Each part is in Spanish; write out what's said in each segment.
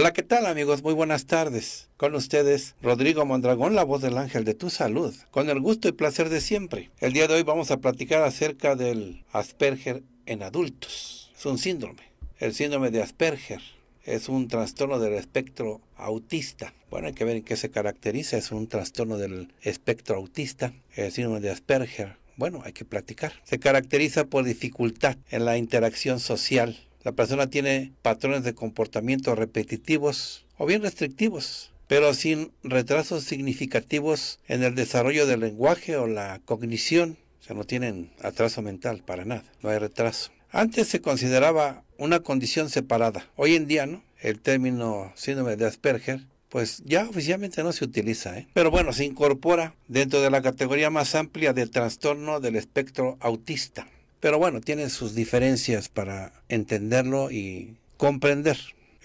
Hola, ¿qué tal amigos? Muy buenas tardes. Con ustedes, Rodrigo Mondragón, la voz del ángel de tu salud, con el gusto y placer de siempre. El día de hoy vamos a platicar acerca del Asperger en adultos. Es un síndrome, el síndrome de Asperger. Es un trastorno del espectro autista. Bueno, hay que ver en qué se caracteriza. Es un trastorno del espectro autista, el síndrome de Asperger. Bueno, hay que platicar. Se caracteriza por dificultad en la interacción social la persona tiene patrones de comportamiento repetitivos o bien restrictivos, pero sin retrasos significativos en el desarrollo del lenguaje o la cognición. O sea, no tienen atraso mental para nada, no hay retraso. Antes se consideraba una condición separada. Hoy en día, ¿no? El término síndrome de Asperger pues ya oficialmente no se utiliza, ¿eh? pero bueno, se incorpora dentro de la categoría más amplia del trastorno del espectro autista. Pero bueno, tiene sus diferencias para entenderlo y comprender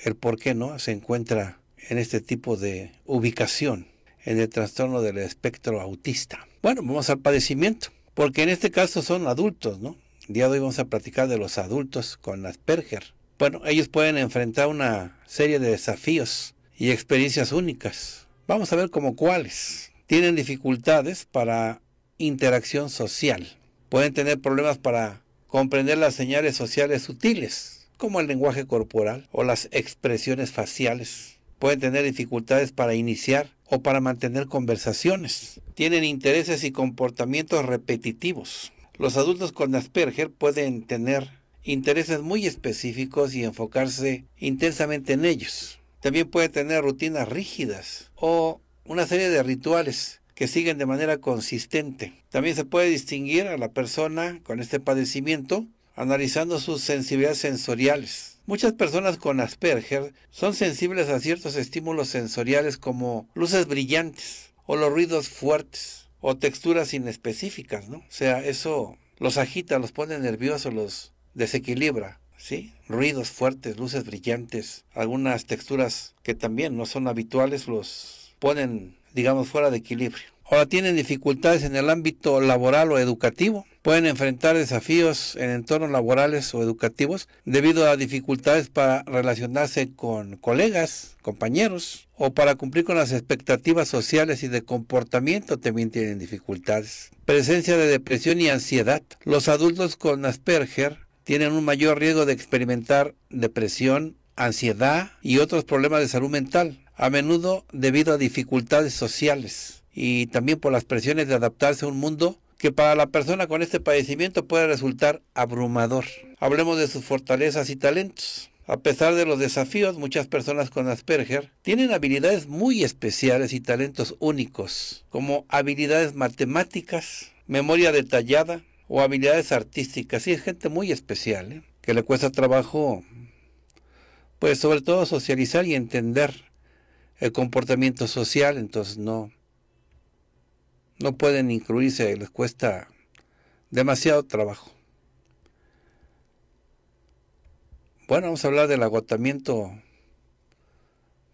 el por qué no se encuentra en este tipo de ubicación en el trastorno del espectro autista. Bueno, vamos al padecimiento, porque en este caso son adultos, ¿no? día de hoy vamos a platicar de los adultos con Asperger. Bueno, ellos pueden enfrentar una serie de desafíos y experiencias únicas. Vamos a ver como cuáles. Tienen dificultades para interacción social pueden tener problemas para comprender las señales sociales sutiles, como el lenguaje corporal o las expresiones faciales. Pueden tener dificultades para iniciar o para mantener conversaciones. Tienen intereses y comportamientos repetitivos. Los adultos con Asperger pueden tener intereses muy específicos y enfocarse intensamente en ellos. También pueden tener rutinas rígidas o una serie de rituales que siguen de manera consistente. También se puede distinguir a la persona con este padecimiento analizando sus sensibilidades sensoriales. Muchas personas con Asperger son sensibles a ciertos estímulos sensoriales como luces brillantes o los ruidos fuertes o texturas inespecíficas, ¿no? O sea, eso los agita, los pone nerviosos, los desequilibra, ¿sí? Ruidos fuertes, luces brillantes, algunas texturas que también no son habituales los ponen digamos, fuera de equilibrio. Ahora tienen dificultades en el ámbito laboral o educativo. Pueden enfrentar desafíos en entornos laborales o educativos debido a dificultades para relacionarse con colegas, compañeros o para cumplir con las expectativas sociales y de comportamiento también tienen dificultades. Presencia de depresión y ansiedad. Los adultos con Asperger tienen un mayor riesgo de experimentar depresión, ansiedad y otros problemas de salud mental a menudo debido a dificultades sociales y también por las presiones de adaptarse a un mundo que para la persona con este padecimiento puede resultar abrumador. Hablemos de sus fortalezas y talentos. A pesar de los desafíos, muchas personas con Asperger tienen habilidades muy especiales y talentos únicos, como habilidades matemáticas, memoria detallada o habilidades artísticas. Sí, es gente muy especial, ¿eh? que le cuesta trabajo, pues sobre todo socializar y entender el comportamiento social, entonces no, no pueden incluirse, les cuesta demasiado trabajo. Bueno, vamos a hablar del agotamiento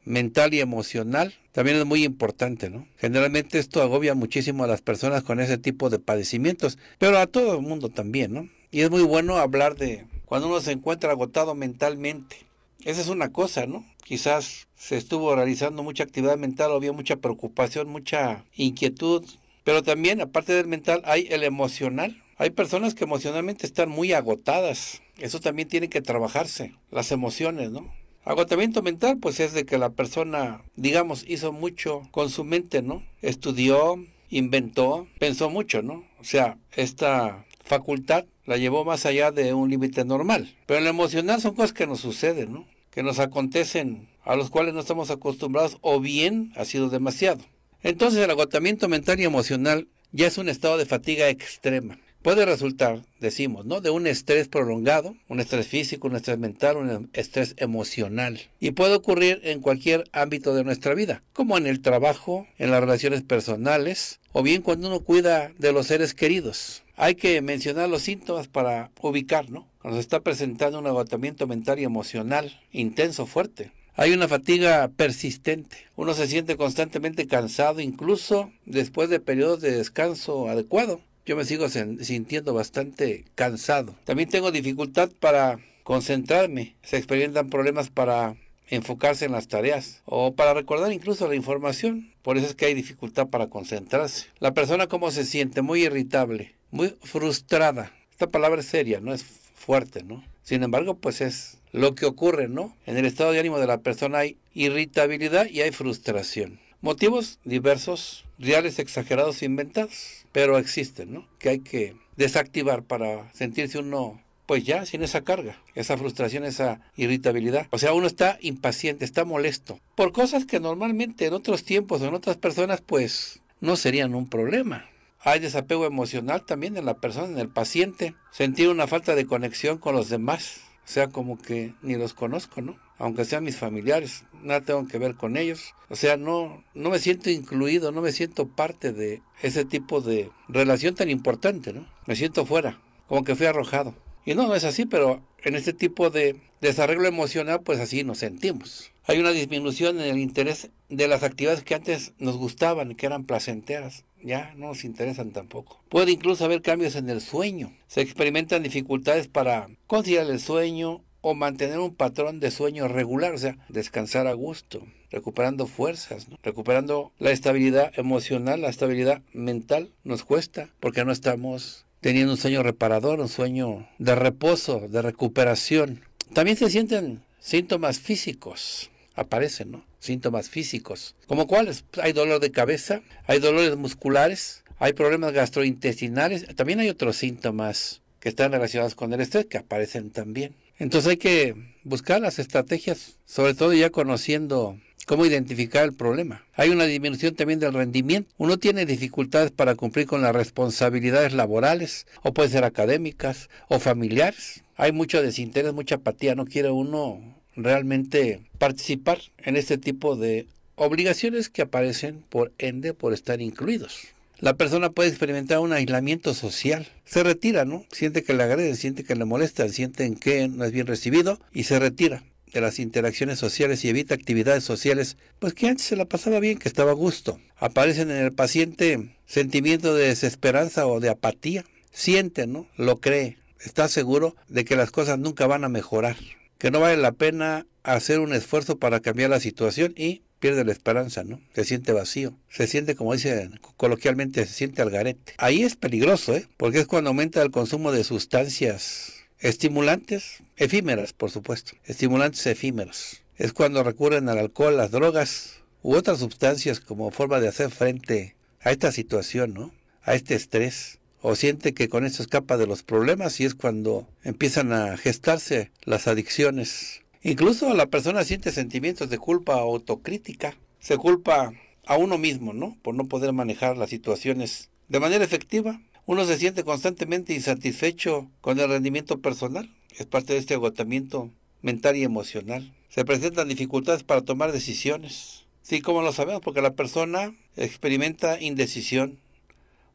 mental y emocional. También es muy importante, ¿no? Generalmente esto agobia muchísimo a las personas con ese tipo de padecimientos, pero a todo el mundo también, ¿no? Y es muy bueno hablar de cuando uno se encuentra agotado mentalmente. Esa es una cosa, ¿no? quizás se estuvo realizando mucha actividad mental, había mucha preocupación, mucha inquietud, pero también aparte del mental hay el emocional. Hay personas que emocionalmente están muy agotadas, eso también tiene que trabajarse, las emociones, ¿no? Agotamiento mental, pues es de que la persona, digamos, hizo mucho con su mente, ¿no? Estudió, inventó, pensó mucho, ¿no? O sea, esta facultad la llevó más allá de un límite normal. Pero el lo emocional son cosas que nos suceden, ¿no? que nos acontecen, a los cuales no estamos acostumbrados o bien ha sido demasiado. Entonces el agotamiento mental y emocional ya es un estado de fatiga extrema. Puede resultar, decimos, ¿no? De un estrés prolongado, un estrés físico, un estrés mental, un estrés emocional. Y puede ocurrir en cualquier ámbito de nuestra vida, como en el trabajo, en las relaciones personales, o bien cuando uno cuida de los seres queridos. Hay que mencionar los síntomas para ubicar, ¿no? nos está presentando un agotamiento mental y emocional intenso, fuerte. Hay una fatiga persistente. Uno se siente constantemente cansado, incluso después de periodos de descanso adecuado. Yo me sigo sintiendo bastante cansado. También tengo dificultad para concentrarme. Se experimentan problemas para enfocarse en las tareas o para recordar incluso la información. Por eso es que hay dificultad para concentrarse. La persona como se siente muy irritable, muy frustrada. Esta palabra es seria, no es fuerte, ¿no? Sin embargo, pues es lo que ocurre, ¿no? En el estado de ánimo de la persona hay irritabilidad y hay frustración. Motivos diversos, reales, exagerados, inventados, pero existen, ¿no? Que hay que desactivar para sentirse uno, pues ya, sin esa carga, esa frustración, esa irritabilidad. O sea, uno está impaciente, está molesto, por cosas que normalmente en otros tiempos o en otras personas, pues, no serían un problema. Hay desapego emocional también en la persona, en el paciente. Sentir una falta de conexión con los demás. O sea, como que ni los conozco, ¿no? Aunque sean mis familiares, nada tengo que ver con ellos. O sea, no, no me siento incluido, no me siento parte de ese tipo de relación tan importante, ¿no? Me siento fuera, como que fui arrojado. Y no, no es así, pero en este tipo de desarreglo emocional, pues así nos sentimos. Hay una disminución en el interés de las actividades que antes nos gustaban, que eran placenteras ya no nos interesan tampoco. Puede incluso haber cambios en el sueño. Se experimentan dificultades para conciliar el sueño o mantener un patrón de sueño regular, o sea, descansar a gusto, recuperando fuerzas, recuperando la estabilidad emocional, la estabilidad mental, nos cuesta porque no estamos teniendo un sueño reparador, un sueño de reposo, de recuperación. También se sienten síntomas físicos, aparecen, ¿no? síntomas físicos. ¿Como cuáles? Hay dolor de cabeza, hay dolores musculares, hay problemas gastrointestinales, también hay otros síntomas que están relacionados con el estrés que aparecen también. Entonces hay que buscar las estrategias, sobre todo ya conociendo cómo identificar el problema. Hay una disminución también del rendimiento. Uno tiene dificultades para cumplir con las responsabilidades laborales, o puede ser académicas, o familiares. Hay mucho desinterés, mucha apatía. No quiere uno realmente participar en este tipo de obligaciones que aparecen por ende por estar incluidos. La persona puede experimentar un aislamiento social. Se retira, ¿no? Siente que le agrede, siente que le molesta sienten que no es bien recibido y se retira de las interacciones sociales y evita actividades sociales, pues que antes se la pasaba bien, que estaba a gusto. Aparecen en el paciente sentimientos de desesperanza o de apatía. Siente, ¿no? Lo cree. Está seguro de que las cosas nunca van a mejorar que no vale la pena hacer un esfuerzo para cambiar la situación y pierde la esperanza, ¿no? Se siente vacío, se siente, como dicen coloquialmente, se siente al garete. Ahí es peligroso, ¿eh? Porque es cuando aumenta el consumo de sustancias estimulantes, efímeras, por supuesto, estimulantes efímeros. Es cuando recurren al alcohol, las drogas u otras sustancias como forma de hacer frente a esta situación, ¿no? A este estrés o siente que con eso escapa de los problemas y es cuando empiezan a gestarse las adicciones. Incluso la persona siente sentimientos de culpa autocrítica. Se culpa a uno mismo, ¿no? Por no poder manejar las situaciones de manera efectiva. Uno se siente constantemente insatisfecho con el rendimiento personal. Es parte de este agotamiento mental y emocional. Se presentan dificultades para tomar decisiones. Sí, como lo sabemos, porque la persona experimenta indecisión,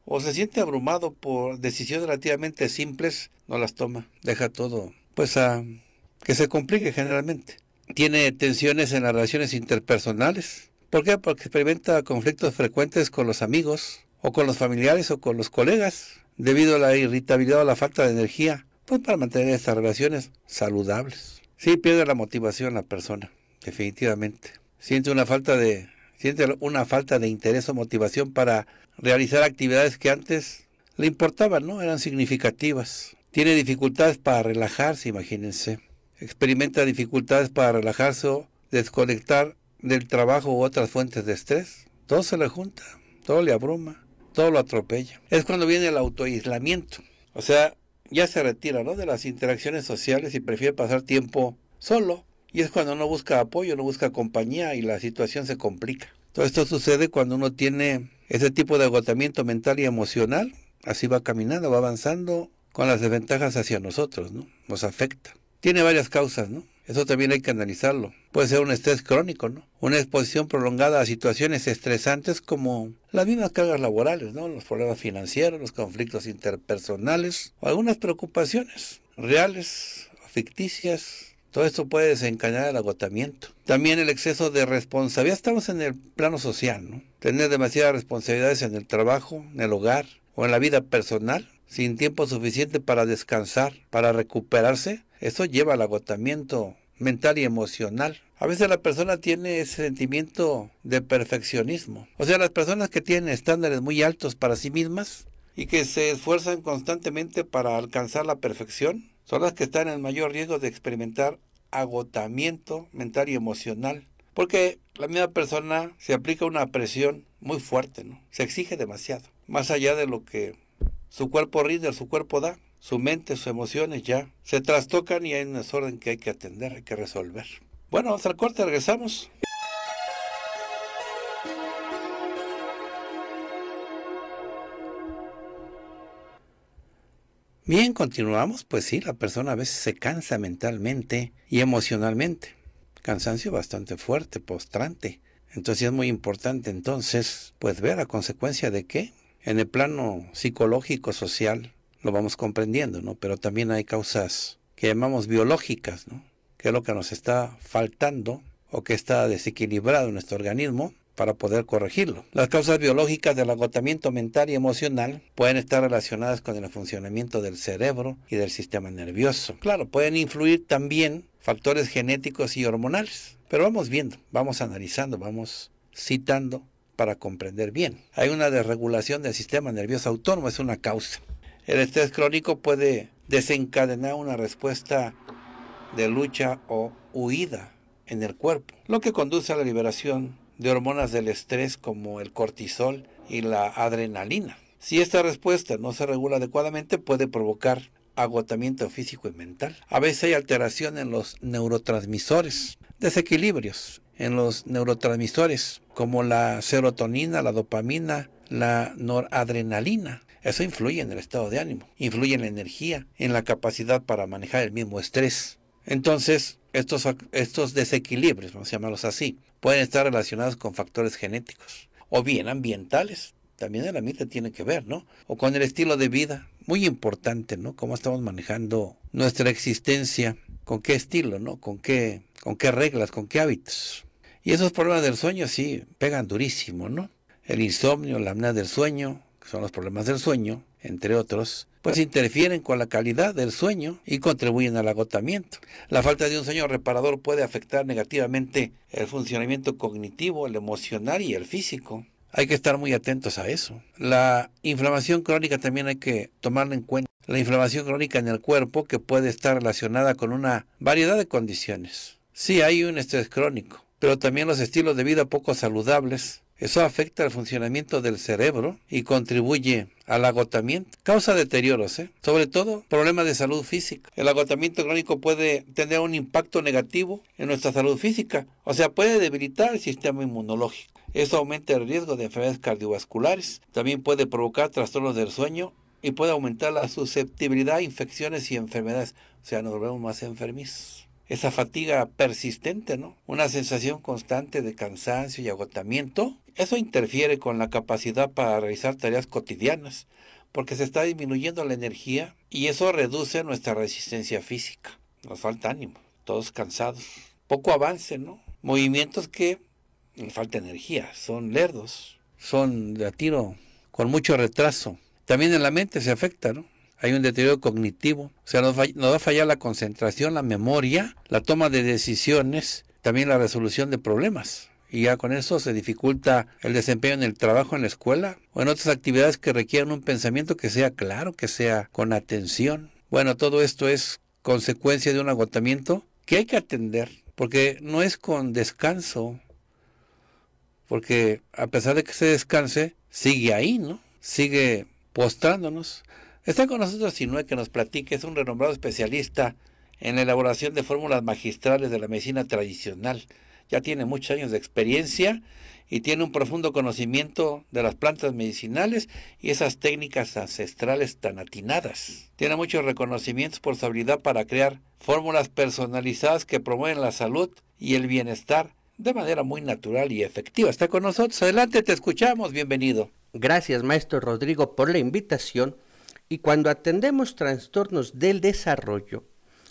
o se siente abrumado por decisiones relativamente simples, no las toma, deja todo, pues a que se complique generalmente. Tiene tensiones en las relaciones interpersonales. ¿Por qué? Porque experimenta conflictos frecuentes con los amigos, o con los familiares, o con los colegas, debido a la irritabilidad o la falta de energía, pues para mantener estas relaciones saludables. Sí, pierde la motivación la persona, definitivamente. Siente una falta de, siente una falta de interés o motivación para realizar actividades que antes le importaban, ¿no? Eran significativas. Tiene dificultades para relajarse, imagínense. Experimenta dificultades para relajarse o desconectar del trabajo u otras fuentes de estrés. Todo se le junta, todo le abruma, todo lo atropella. Es cuando viene el autoaislamiento. O sea, ya se retira ¿no? de las interacciones sociales y prefiere pasar tiempo solo. Y es cuando no busca apoyo, no busca compañía y la situación se complica. Todo esto sucede cuando uno tiene ese tipo de agotamiento mental y emocional así va caminando, va avanzando con las desventajas hacia nosotros, ¿no? Nos afecta. Tiene varias causas, ¿no? Eso también hay que analizarlo. Puede ser un estrés crónico, ¿no? Una exposición prolongada a situaciones estresantes como las mismas cargas laborales, ¿no? Los problemas financieros, los conflictos interpersonales o algunas preocupaciones reales o ficticias todo esto puede desencadenar el agotamiento. También el exceso de responsabilidad. Estamos en el plano social, ¿no? Tener demasiadas responsabilidades en el trabajo, en el hogar o en la vida personal, sin tiempo suficiente para descansar, para recuperarse, eso lleva al agotamiento mental y emocional. A veces la persona tiene ese sentimiento de perfeccionismo. O sea, las personas que tienen estándares muy altos para sí mismas y que se esfuerzan constantemente para alcanzar la perfección, son las que están en mayor riesgo de experimentar agotamiento mental y emocional, porque la misma persona se aplica una presión muy fuerte, ¿no? Se exige demasiado, más allá de lo que su cuerpo rinde, su cuerpo da, su mente, sus emociones ya se trastocan y hay un desorden que hay que atender, hay que resolver. Bueno, hasta el corte, regresamos. Bien, continuamos. Pues sí, la persona a veces se cansa mentalmente y emocionalmente. Cansancio bastante fuerte, postrante. Entonces es muy importante entonces, pues ver la consecuencia de qué. En el plano psicológico, social, lo vamos comprendiendo, ¿no? Pero también hay causas que llamamos biológicas, ¿no? Que es lo que nos está faltando o que está desequilibrado en nuestro organismo para poder corregirlo. Las causas biológicas del agotamiento mental y emocional pueden estar relacionadas con el funcionamiento del cerebro y del sistema nervioso. Claro, pueden influir también factores genéticos y hormonales, pero vamos viendo, vamos analizando, vamos citando para comprender bien. Hay una desregulación del sistema nervioso autónomo, es una causa. El estrés crónico puede desencadenar una respuesta de lucha o huida en el cuerpo, lo que conduce a la liberación de hormonas del estrés como el cortisol y la adrenalina. Si esta respuesta no se regula adecuadamente puede provocar agotamiento físico y mental. A veces hay alteración en los neurotransmisores, desequilibrios en los neurotransmisores como la serotonina, la dopamina, la noradrenalina. Eso influye en el estado de ánimo, influye en la energía, en la capacidad para manejar el mismo estrés. Entonces, estos, desequilibrios, vamos a llamarlos así, pueden estar relacionados con factores genéticos o bien ambientales, también la mitad tiene que ver, ¿no? O con el estilo de vida, muy importante, ¿no? Cómo estamos manejando nuestra existencia, con qué estilo, ¿no? Con qué, con qué reglas, con qué hábitos. Y esos problemas del sueño sí pegan durísimo, ¿no? El insomnio, la apnea del sueño, que son los problemas del sueño, entre otros, pues interfieren con la calidad del sueño y contribuyen al agotamiento. La falta de un sueño reparador puede afectar negativamente el funcionamiento cognitivo, el emocional y el físico. Hay que estar muy atentos a eso. La inflamación crónica también hay que tomarla en cuenta. La inflamación crónica en el cuerpo que puede estar relacionada con una variedad de condiciones. Sí, hay un estrés crónico, pero también los estilos de vida poco saludables eso afecta al funcionamiento del cerebro y contribuye al agotamiento. Causa deterioros, ¿eh? sobre todo problemas de salud física. El agotamiento crónico puede tener un impacto negativo en nuestra salud física, o sea, puede debilitar el sistema inmunológico. Eso aumenta el riesgo de enfermedades cardiovasculares, también puede provocar trastornos del sueño y puede aumentar la susceptibilidad a infecciones y enfermedades, o sea, nos volvemos más enfermizos esa fatiga persistente, ¿no? Una sensación constante de cansancio y agotamiento. Eso interfiere con la capacidad para realizar tareas cotidianas, porque se está disminuyendo la energía y eso reduce nuestra resistencia física. Nos falta ánimo, todos cansados. Poco avance, ¿no? Movimientos que falta energía, son lerdos, son de a tiro, con mucho retraso. También en la mente se afecta, ¿no? hay un deterioro cognitivo, o sea, nos, falla, va a fallar la concentración, la memoria, la toma de decisiones, también la resolución de problemas y ya con eso se dificulta el desempeño en el trabajo, en la escuela o en otras actividades que requieren un pensamiento que sea claro, que sea con atención. Bueno, todo esto es consecuencia de un agotamiento que hay que atender, porque no es con descanso, porque a pesar de que se descanse, sigue ahí, ¿no? Sigue postrándonos. Está con nosotros Sinue que nos platique, es un renombrado especialista en la elaboración de fórmulas magistrales de la medicina tradicional. Ya tiene muchos años de experiencia y tiene un profundo conocimiento de las plantas medicinales y esas técnicas ancestrales tan atinadas. Tiene muchos reconocimientos por su habilidad para crear fórmulas personalizadas que promueven la salud y el bienestar de manera muy natural y efectiva. Está con nosotros. Adelante, te escuchamos. Bienvenido. Gracias, maestro Rodrigo, por la invitación y cuando atendemos trastornos del desarrollo,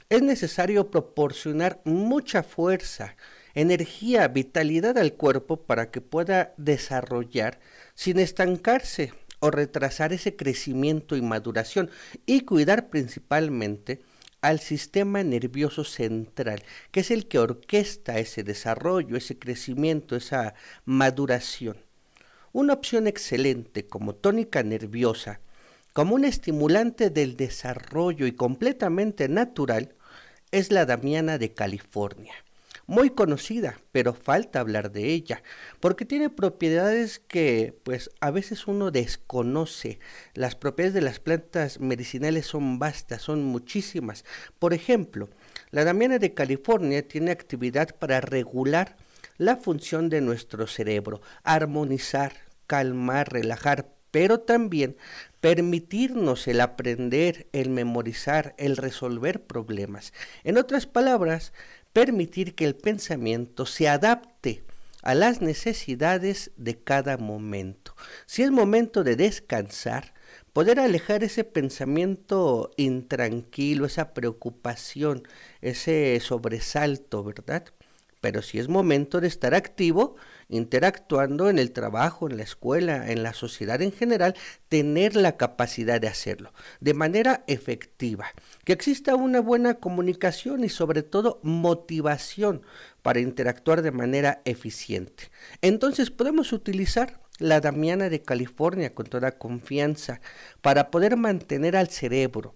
es necesario proporcionar mucha fuerza, energía, vitalidad al cuerpo para que pueda desarrollar sin estancarse o retrasar ese crecimiento y maduración y cuidar principalmente al sistema nervioso central, que es el que orquesta ese desarrollo, ese crecimiento, esa maduración. Una opción excelente como tónica nerviosa como un estimulante del desarrollo y completamente natural es la Damiana de California. Muy conocida, pero falta hablar de ella, porque tiene propiedades que pues a veces uno desconoce. Las propiedades de las plantas medicinales son vastas, son muchísimas. Por ejemplo, la Damiana de California tiene actividad para regular la función de nuestro cerebro, armonizar, calmar, relajar, pero también permitirnos el aprender, el memorizar, el resolver problemas. En otras palabras, permitir que el pensamiento se adapte a las necesidades de cada momento. Si es momento de descansar, poder alejar ese pensamiento intranquilo, esa preocupación, ese sobresalto, ¿verdad? Pero si es momento de estar activo, interactuando en el trabajo, en la escuela, en la sociedad en general, tener la capacidad de hacerlo de manera efectiva, que exista una buena comunicación y sobre todo motivación para interactuar de manera eficiente. Entonces podemos utilizar la Damiana de California con toda confianza para poder mantener al cerebro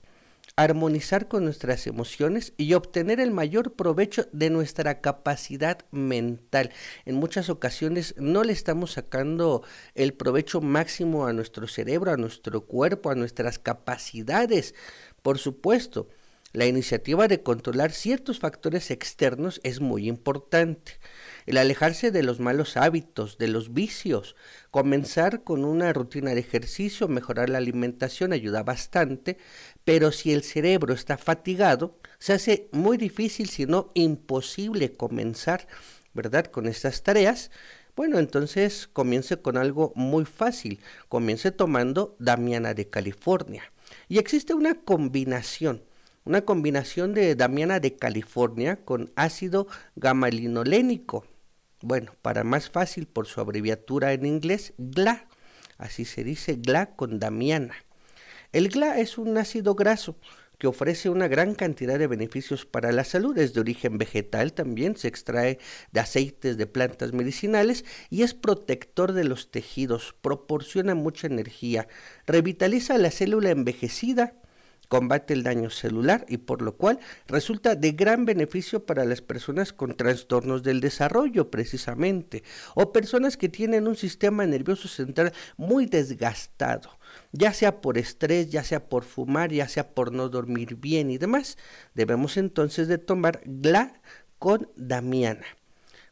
armonizar con nuestras emociones y obtener el mayor provecho de nuestra capacidad mental. En muchas ocasiones no le estamos sacando el provecho máximo a nuestro cerebro, a nuestro cuerpo, a nuestras capacidades. Por supuesto, la iniciativa de controlar ciertos factores externos es muy importante. El alejarse de los malos hábitos, de los vicios, comenzar con una rutina de ejercicio, mejorar la alimentación ayuda bastante, pero si el cerebro está fatigado, se hace muy difícil, si no imposible comenzar, ¿verdad?, con estas tareas. Bueno, entonces comience con algo muy fácil. Comience tomando Damiana de California. Y existe una combinación una combinación de damiana de California con ácido gamalinolénico. Bueno, para más fácil por su abreviatura en inglés, GLA. Así se dice GLA con damiana. El GLA es un ácido graso que ofrece una gran cantidad de beneficios para la salud. Es de origen vegetal también, se extrae de aceites de plantas medicinales y es protector de los tejidos, proporciona mucha energía, revitaliza la célula envejecida, combate el daño celular y por lo cual resulta de gran beneficio para las personas con trastornos del desarrollo precisamente o personas que tienen un sistema nervioso central muy desgastado, ya sea por estrés, ya sea por fumar, ya sea por no dormir bien y demás. Debemos entonces de tomar GLA con Damiana.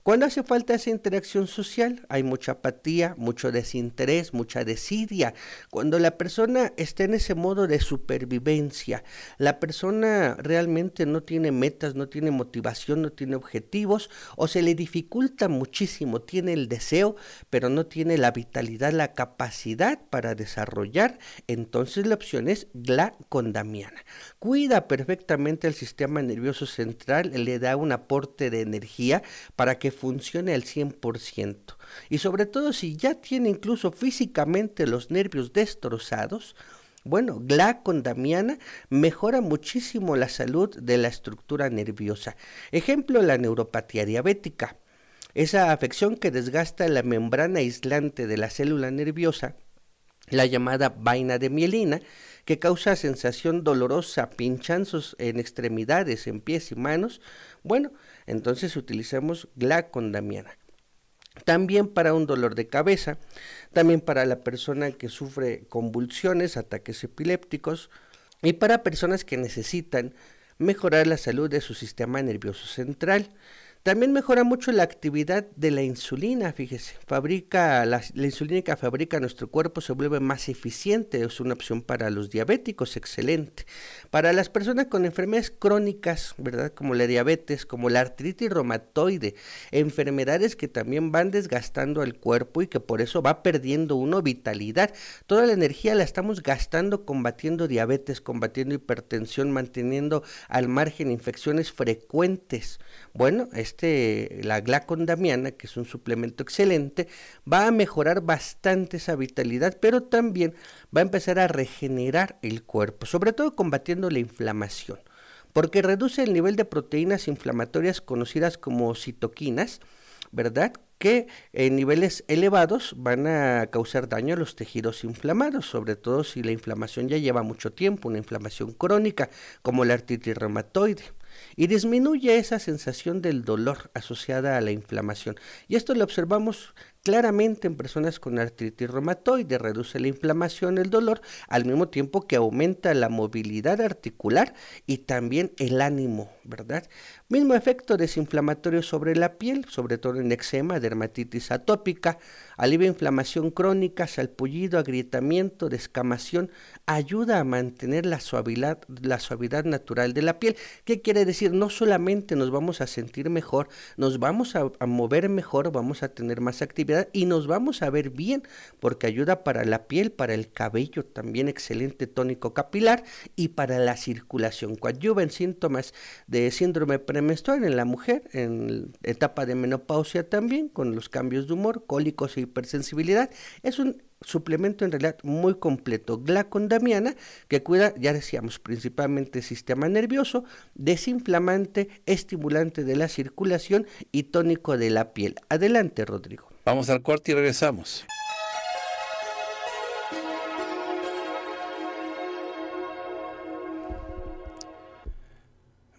Cuando hace falta esa interacción social, hay mucha apatía, mucho desinterés, mucha desidia. Cuando la persona está en ese modo de supervivencia, la persona realmente no tiene metas, no tiene motivación, no tiene objetivos o se le dificulta muchísimo, tiene el deseo, pero no tiene la vitalidad, la capacidad para desarrollar, entonces la opción es la condamiana. Cuida perfectamente el sistema nervioso central, le da un aporte de energía para que funcione al 100%. Y sobre todo si ya tiene incluso físicamente los nervios destrozados, bueno, glacondamiana damiana mejora muchísimo la salud de la estructura nerviosa. Ejemplo, la neuropatía diabética. Esa afección que desgasta la membrana aislante de la célula nerviosa, la llamada vaina de mielina, que causa sensación dolorosa, pinchanzos en extremidades, en pies y manos. Bueno, entonces utilizamos glacondamiana. También para un dolor de cabeza, también para la persona que sufre convulsiones, ataques epilépticos y para personas que necesitan mejorar la salud de su sistema nervioso central. También mejora mucho la actividad de la insulina, fíjese. Fabrica la, insulina que fabrica nuestro cuerpo se vuelve más eficiente, es una opción para los diabéticos, excelente. Para las personas con enfermedades crónicas, ¿verdad? Como la diabetes, como la artritis reumatoide, enfermedades que también van desgastando al cuerpo y que por eso va perdiendo uno vitalidad. Toda la energía la estamos gastando combatiendo diabetes, combatiendo hipertensión, manteniendo al margen infecciones frecuentes. Bueno, este, la glacondamiana, que es un suplemento excelente, va a mejorar bastante esa vitalidad, pero también va a empezar a regenerar el cuerpo, sobre todo combatiendo la inflamación, porque reduce el nivel de proteínas inflamatorias conocidas como citoquinas, ¿verdad? que en eh, niveles elevados van a causar daño a los tejidos inflamados, sobre todo si la inflamación ya lleva mucho tiempo, una inflamación crónica como la artritis reumatoide y disminuye esa sensación del dolor asociada a la inflamación. Y esto lo observamos claramente en personas con artritis reumatoide, reduce la inflamación, el dolor, al mismo tiempo que aumenta la movilidad articular y también el ánimo, ¿verdad? Mismo efecto desinflamatorio sobre la piel, sobre todo en eczema, dermatitis atópica, alivia inflamación crónica, salpullido, agrietamiento, descamación, ayuda a mantener la suavidad, la suavidad natural de la piel. ¿Qué quiere decir? No solamente nos vamos a sentir mejor, nos vamos a mover mejor, vamos a tener más actividad, y nos vamos a ver bien porque ayuda para la piel, para el cabello, también excelente tónico capilar y para la circulación. Coadyuva en síntomas de síndrome premenstrual en la mujer, en etapa de menopausia también, con los cambios de humor, cólicos e hipersensibilidad. Es un suplemento en realidad muy completo. Glacondamiana, que cuida, ya decíamos, principalmente el sistema nervioso, desinflamante, estimulante de la circulación y tónico de la piel. Adelante, Rodrigo. Vamos al corte y regresamos.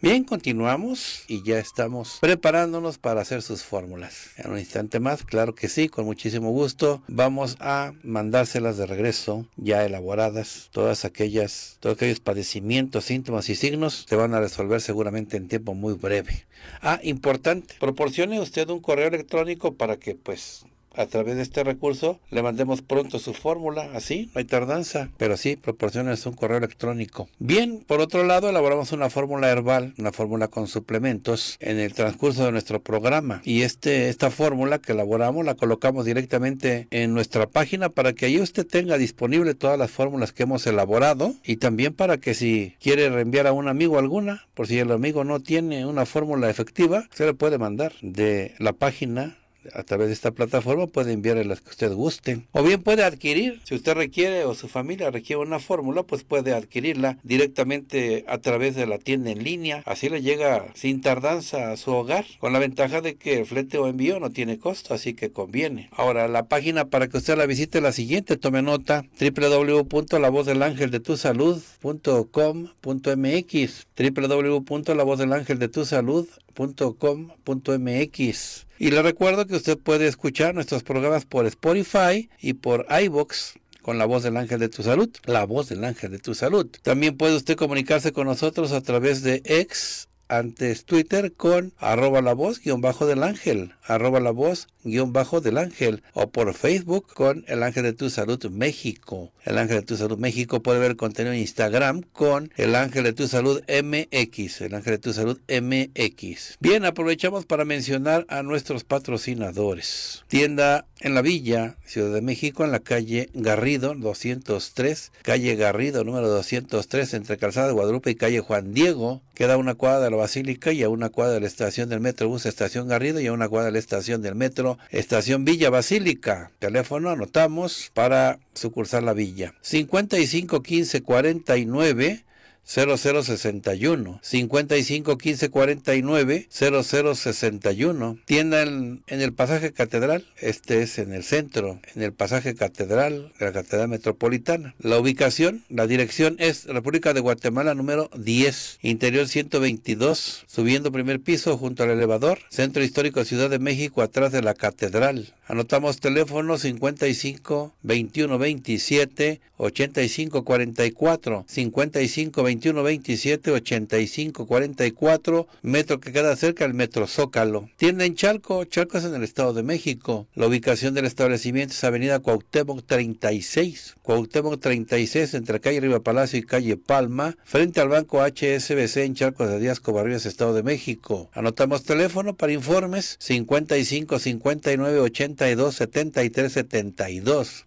Bien, continuamos y ya estamos preparándonos para hacer sus fórmulas. En un instante más, claro que sí, con muchísimo gusto, vamos a mandárselas de regreso, ya elaboradas, todas aquellas, todos aquellos padecimientos, síntomas y signos se van a resolver seguramente en tiempo muy breve. Ah, importante, proporcione usted un correo electrónico para que pues a través de este recurso le mandemos pronto su fórmula, así, no hay tardanza, pero sí, proporciona un correo electrónico. Bien, por otro lado, elaboramos una fórmula herbal, una fórmula con suplementos en el transcurso de nuestro programa y este, esta fórmula que elaboramos la colocamos directamente en nuestra página para que ahí usted tenga disponible todas las fórmulas que hemos elaborado y también para que si quiere reenviar a un amigo alguna, por si el amigo no tiene una fórmula efectiva, se le puede mandar de la página a través de esta plataforma puede enviar las que usted guste. O bien puede adquirir, si usted requiere o su familia requiere una fórmula, pues puede adquirirla directamente a través de la tienda en línea. Así le llega sin tardanza a su hogar, con la ventaja de que el flete o envío no tiene costo, así que conviene. Ahora, la página para que usted la visite la siguiente, tome nota, www.lavozdelangeldetusalud.com.mx www.lavozdelangeldetusalud.com.mx y le recuerdo que usted puede escuchar nuestros programas por Spotify y por iBox con la voz del ángel de tu salud, la voz del ángel de tu salud. También puede usted comunicarse con nosotros a través de x antes Twitter con arroba la voz guión bajo del ángel, arroba la voz guión bajo del ángel o por Facebook con el ángel de tu salud México. El ángel de tu salud México puede ver contenido en Instagram con el ángel de tu salud MX, el ángel de tu salud MX. Bien, aprovechamos para mencionar a nuestros patrocinadores. Tienda en la Villa, Ciudad de México, en la calle Garrido 203, calle Garrido número 203 entre Calzada de Guadalupe y calle Juan Diego, queda una cuadra de la Basílica y a una cuadra de la estación del Metro Bus, Estación Garrido y a una cuadra de la estación del Metro Estación Villa Basílica. Teléfono anotamos para sucursar la villa. 55 15 49 0061 551549 0061 tienda en, el pasaje catedral este es en el centro en el pasaje catedral de la catedral metropolitana la ubicación la dirección es República de Guatemala número 10 interior 122 subiendo primer piso junto al elevador centro histórico Ciudad de México atrás de la catedral anotamos teléfono 55 21 27 85 44 55 2127 44 metro que queda cerca del metro Zócalo. Tienda en Chalco, Chalco en el Estado de México. La ubicación del establecimiento es Avenida Cuauhtémoc 36, Cuauhtémoc 36 entre calle Riva Palacio y calle Palma, frente al Banco HSBC en Chalco de Díaz Cobarrios Estado de México. Anotamos teléfono para informes 55 59 82 73 72.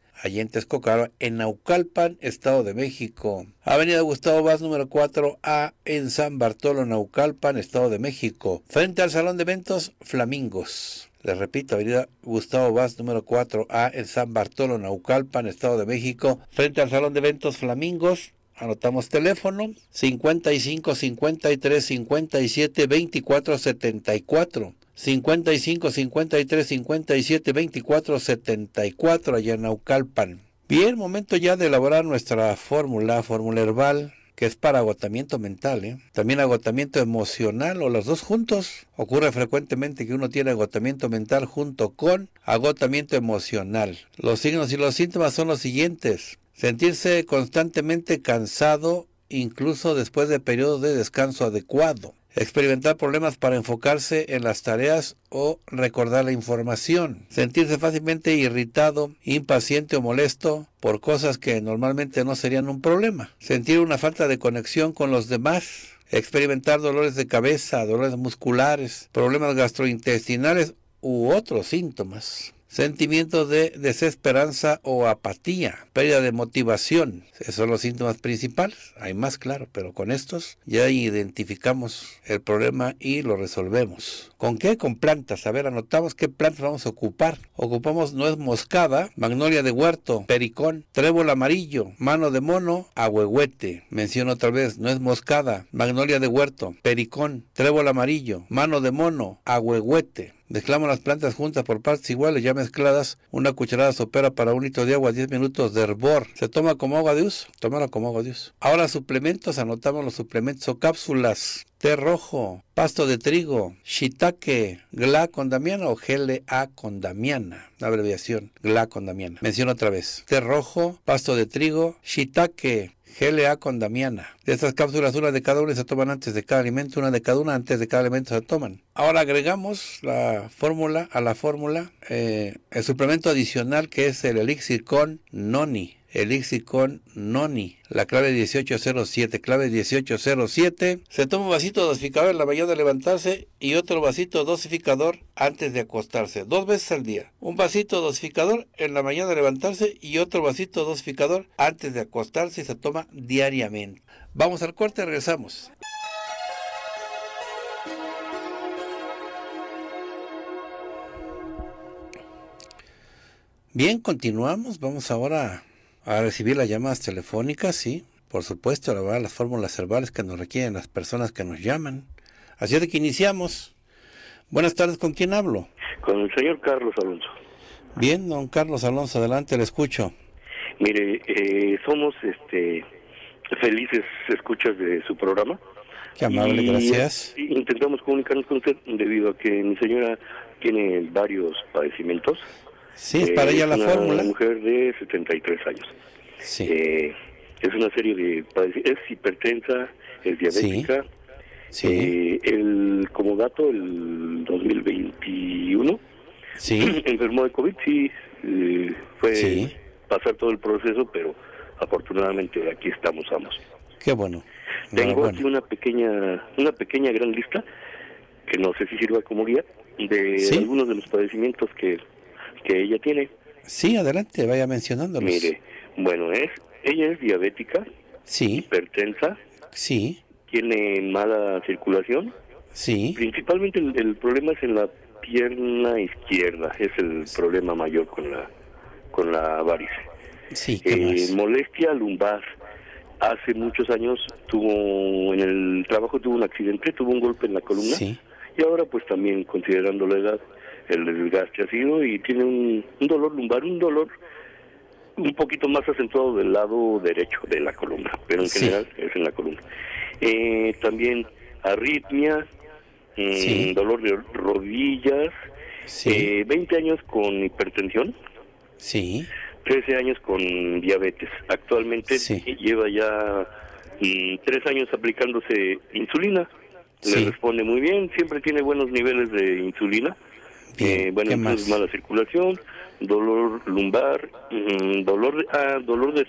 allí en en Naucalpan, Estado de México. Avenida Gustavo Vaz, número 4A, en San Bartolo, Naucalpan, Estado de México, frente al Salón de Eventos Flamingos. Les repito, Avenida Gustavo Vaz, número 4A, en San Bartolo, Naucalpan, Estado de México, frente al Salón de Eventos Flamingos, Anotamos teléfono 55 53 57 24 74. 55 53 57 24 74 allá en Naucalpan. Bien, momento ya de elaborar nuestra fórmula, fórmula herbal, que es para agotamiento mental, ¿eh? también agotamiento emocional o los dos juntos. Ocurre frecuentemente que uno tiene agotamiento mental junto con agotamiento emocional. Los signos y los síntomas son los siguientes. Sentirse constantemente cansado incluso después de periodos de descanso adecuado experimentar problemas para enfocarse en las tareas o recordar la información, sentirse fácilmente irritado, impaciente o molesto por cosas que normalmente no serían un problema, sentir una falta de conexión con los demás, experimentar dolores de cabeza, dolores musculares, problemas gastrointestinales u otros síntomas. Sentimientos de desesperanza o apatía, pérdida de motivación, esos son los síntomas principales. Hay más, claro, pero con estos ya identificamos el problema y lo resolvemos. ¿Con qué? Con plantas. A ver, anotamos qué plantas vamos a ocupar. Ocupamos nuez moscada, magnolia de huerto, pericón, trébol amarillo, mano de mono, ahuehuete. Menciono otra vez, nuez moscada, magnolia de huerto, pericón, trébol amarillo, mano de mono, ahuehuete. Mezclamos las plantas juntas por partes iguales, ya mezcladas. Una cucharada sopera para un litro de agua, 10 minutos de hervor. ¿Se toma como agua de uso? Tómala como agua de uso. Ahora suplementos, anotamos los suplementos o cápsulas. Té rojo, pasto de trigo, shiitake, gla con damiana o GLA con damiana, la abreviación, gla con damiana. Menciono otra vez, té rojo, pasto de trigo, shiitake, GLA con Damiana. De estas cápsulas, una de cada una se toman antes de cada alimento, una de cada una antes de cada alimento se toman. Ahora agregamos la fórmula a la fórmula, eh, el suplemento adicional que es el elixir con noni con Noni, la clave 1807, clave 1807. Se toma un vasito dosificador en la mañana de levantarse y otro vasito dosificador antes de acostarse, dos veces al día. Un vasito dosificador en la mañana de levantarse y otro vasito dosificador antes de acostarse se toma diariamente. Vamos al corte, regresamos. Bien, continuamos. Vamos ahora a recibir las llamadas telefónicas, sí. Por supuesto, lavar las fórmulas verbales que nos requieren las personas que nos llaman. Así es de que iniciamos. Buenas tardes, ¿con quién hablo? Con el señor Carlos Alonso. Bien, don Carlos Alonso, adelante, le escucho. Mire, eh, somos este felices escuchas de su programa. Qué amable, gracias. Intentamos comunicarnos con usted debido a que mi señora tiene varios padecimientos. Sí, es para eh, ella la una mujer de 73 años. Sí. Eh, es una serie de es hipertensa, es diabética. Sí. Eh, el, como dato, el 2021 sí. enfermó de COVID, sí, fue pasar todo el proceso, pero afortunadamente aquí estamos ambos. Qué bueno. Tengo aquí una pequeña, una pequeña gran lista, que no sé si sirva como guía, de algunos de los padecimientos que que ella tiene. Sí, adelante, vaya mencionándolos. Mire, bueno, es ella es diabética, hipertensa, sí. tiene mala circulación. Sí. Principalmente el, problema es en la pierna izquierda, es el problema mayor con la con la varice. Sí, eh, molestia lumbar. Hace muchos años tuvo en el trabajo tuvo un accidente, tuvo un golpe en la columna y ahora pues también considerando la edad el desgaste ha sido y tiene un, dolor lumbar, un dolor un poquito más acentuado del lado derecho de la columna, pero en general es en la columna. Eh, también arritmia, mm, dolor de rodillas, 20 eh, años con hipertensión, sí. 13 años con diabetes. Actualmente lleva ya 3 mm, años aplicándose insulina, le responde muy bien, siempre tiene buenos niveles de insulina eh, bueno, pues mala circulación, dolor lumbar, mm, dolor ah, dolor de,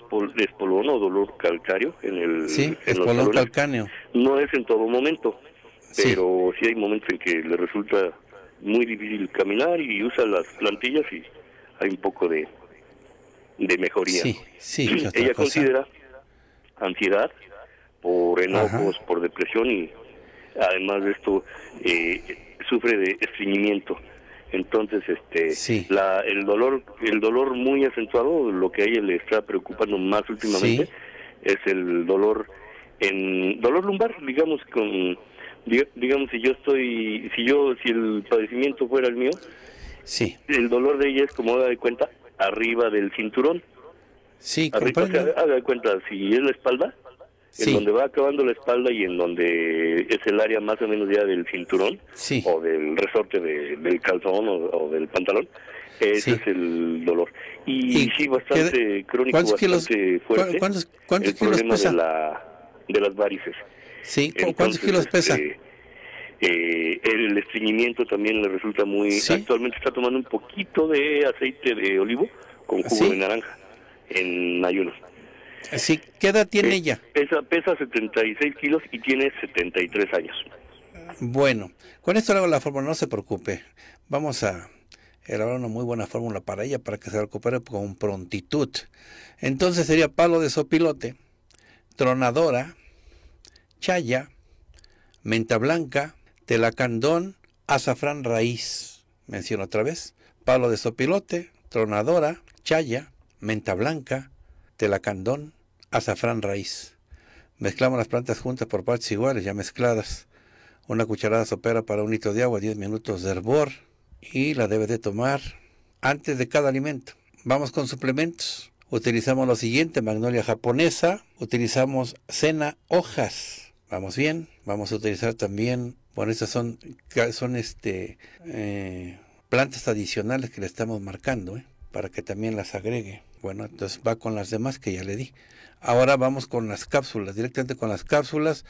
espolón o dolor calcáreo en el sí, espolón calcáneo. No es en todo momento, pero sí hay momentos en que le resulta muy difícil caminar y usa las plantillas y hay un poco de, mejoría. Sí, sí, Ella considera ansiedad por enojos, por depresión y además de esto eh, sufre de estreñimiento entonces este la, el dolor el dolor muy acentuado lo que a ella le está preocupando más últimamente es el dolor en dolor lumbar digamos con digamos si yo estoy si yo si el padecimiento fuera el mío sí el dolor de ella es como haga de cuenta arriba del cinturón sí arriba, haga de cuenta si es la espalda en donde va acabando la espalda y en donde es el área más o menos ya del cinturón o del resorte del calzón o, del pantalón. Ese es el dolor. Y, sí, bastante crónico, bastante fuerte. ¿Cuántos, kilos pesa? De, la, de las varices. Sí, ¿cuántos kilos pesa? Este, eh, el estreñimiento también le resulta muy... Actualmente está tomando un poquito de aceite de olivo con jugo de naranja en ayunos. ¿Qué edad tiene eh, ella? Pesa, pesa 76 kilos y tiene 73 años. Bueno, con esto le hago la fórmula, no se preocupe. Vamos a elaborar una muy buena fórmula para ella para que se recupere con prontitud. Entonces sería palo de sopilote, tronadora, chaya, menta blanca, telacandón, azafrán raíz. Menciono otra vez, palo de sopilote, tronadora, chaya, menta blanca, telacandón, azafrán raíz. Mezclamos las plantas juntas por partes iguales, ya mezcladas. Una cucharada sopera para un litro de agua, 10 minutos de hervor y la debes de tomar antes de cada alimento. Vamos con suplementos. Utilizamos lo siguiente, magnolia japonesa, utilizamos cena hojas. Vamos bien, vamos a utilizar también, bueno, estas son, son este, eh, plantas adicionales que le estamos marcando, ¿eh? para que también las agregue. Bueno, entonces va con las demás que ya le di. Ahora vamos con las cápsulas, directamente con las cápsulas.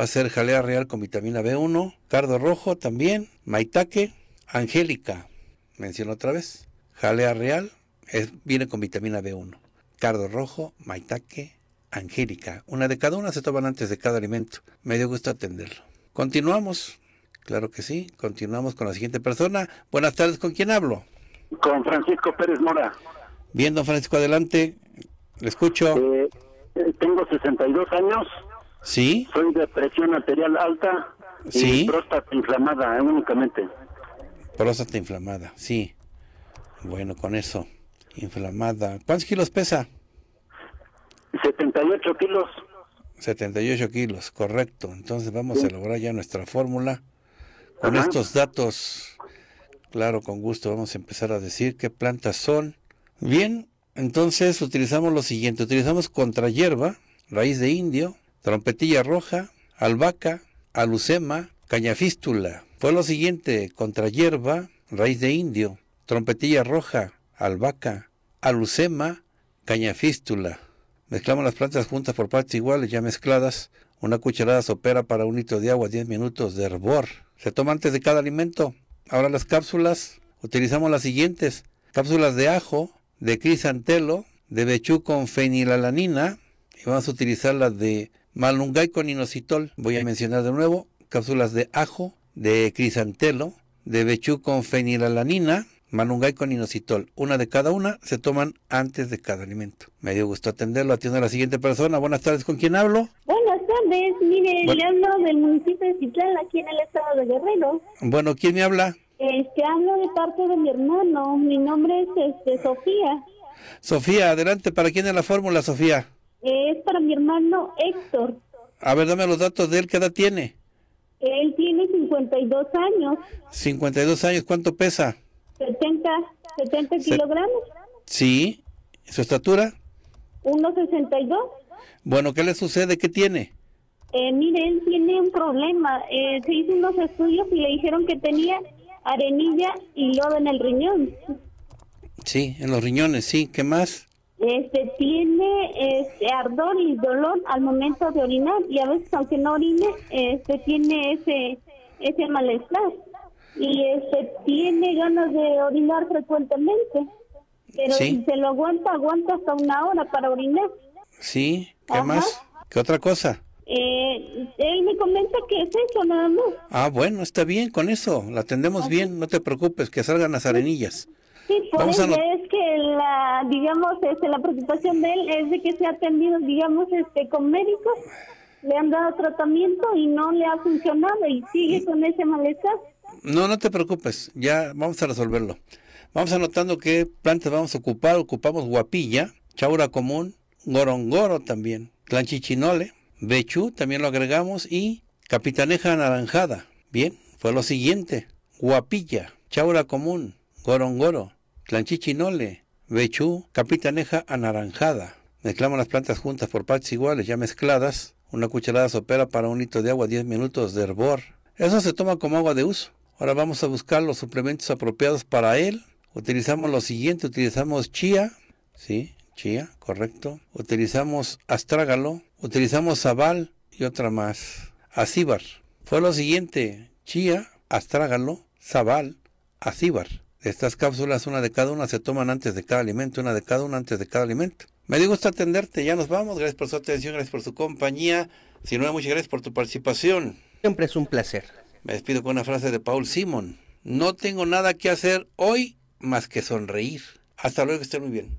Va a ser jalea real con vitamina B1, cardo rojo también, maitaque, angélica, menciono otra vez. Jalea real viene con vitamina B1, cardo rojo, maitaque, angélica. Una de cada una se toman antes de cada alimento. Me dio gusto atenderlo. Continuamos. Claro que sí, continuamos con la siguiente persona. Buenas tardes, ¿con quién hablo? Con Francisco Pérez Mora. Bien, don Francisco, adelante. Le escucho. Eh, eh, tengo 62 años. Sí. Soy de presión arterial alta. Y sí. próstata inflamada, eh, únicamente. Próstata inflamada, sí. Bueno, con eso. Inflamada. ¿Cuántos kilos pesa? 78 kilos. 78 kilos, correcto. Entonces vamos a lograr ya nuestra fórmula. Con estos datos, claro, con gusto vamos a empezar a decir qué plantas son, Bien, entonces utilizamos lo siguiente. Utilizamos contra hierba, raíz de indio, trompetilla roja, albahaca, alucema, cañafístula. Fue lo siguiente, contra raíz de indio, trompetilla roja, albahaca, alucema, cañafístula. Mezclamos las plantas juntas por partes iguales, ya mezcladas. Una cucharada sopera para un litro de agua, 10 minutos de hervor. Se toma antes de cada alimento. Ahora las cápsulas. Utilizamos las siguientes. Cápsulas de ajo, de crisantelo, de bechú con fenilalanina, y vamos a utilizar las de malungay con inositol, voy a mencionar de nuevo, cápsulas de ajo, de crisantelo, de bechú con fenilalanina, malungay con inositol. Una de cada una se toman antes de cada alimento. Me dio gusto atenderlo. Atiendo a la siguiente persona. Buenas tardes, ¿con quién hablo? Buenas tardes, mire, del municipio de Citlán, aquí en el estado de Guerrero. Bueno, ¿quién me habla? Este, hablo de parte de mi hermano. Mi nombre es este, Sofía. Sofía, adelante. ¿Para quién es la fórmula, Sofía? Es para mi hermano Héctor. A ver, dame los datos de él. ¿Qué edad tiene? Él tiene 52 años. 52 años. ¿Cuánto pesa? 70, 70 kilogramos. Sí. ¿Su estatura? 1,62. Bueno, ¿qué le sucede? ¿Qué tiene? Eh, mire, él tiene un problema. Eh, se hizo unos estudios y le dijeron que tenía arenilla y lodo en el riñón. Sí, en los riñones, sí. ¿Qué más? Este, tiene este, ardor y dolor al momento de orinar y a veces aunque no orine, este, tiene ese, ese malestar. Y este, tiene ganas de orinar frecuentemente. Pero si se lo aguanta, aguanta hasta una hora para orinar. Sí, ¿qué más? ¿Qué otra cosa? Eh, él me comenta que es eso nada más. Ah, bueno, está bien con eso. La atendemos bien, no te preocupes, que salgan las arenillas. Sí, por eso es que la, digamos, este, la preocupación de él es de que se ha atendido, digamos, este, con médicos, le han dado tratamiento y no le ha funcionado y sigue con ese malestar. No, no te preocupes, ya vamos a resolverlo. Vamos anotando qué plantas vamos a ocupar. Ocupamos guapilla, chaura común, gorongoro también, clanchichinole, Bechú también lo agregamos y Capitaneja Anaranjada. Bien, fue lo siguiente. Guapilla, Chaura Común, Gorongoro, clanchichinole, Bechú, Capitaneja Anaranjada. Mezclamos las plantas juntas por partes iguales, ya mezcladas. Una cucharada sopera para un litro de agua, 10 minutos de hervor. Eso se toma como agua de uso. Ahora vamos a buscar los suplementos apropiados para él. Utilizamos lo siguiente, utilizamos chía, ¿sí? chía, correcto. Utilizamos astrágalo, utilizamos sabal y otra más, acíbar. Fue lo siguiente, chía, astrágalo, zabal, acíbar. Estas cápsulas, una de cada una, se toman antes de cada alimento, una de cada una antes de cada alimento. Me dio gusto atenderte, ya nos vamos. Gracias por su atención, gracias por su compañía. Si no, muchas gracias por tu participación. Siempre es un placer. Me despido con una frase de Paul Simon. No tengo nada que hacer hoy más que sonreír. Hasta luego, que estén muy bien.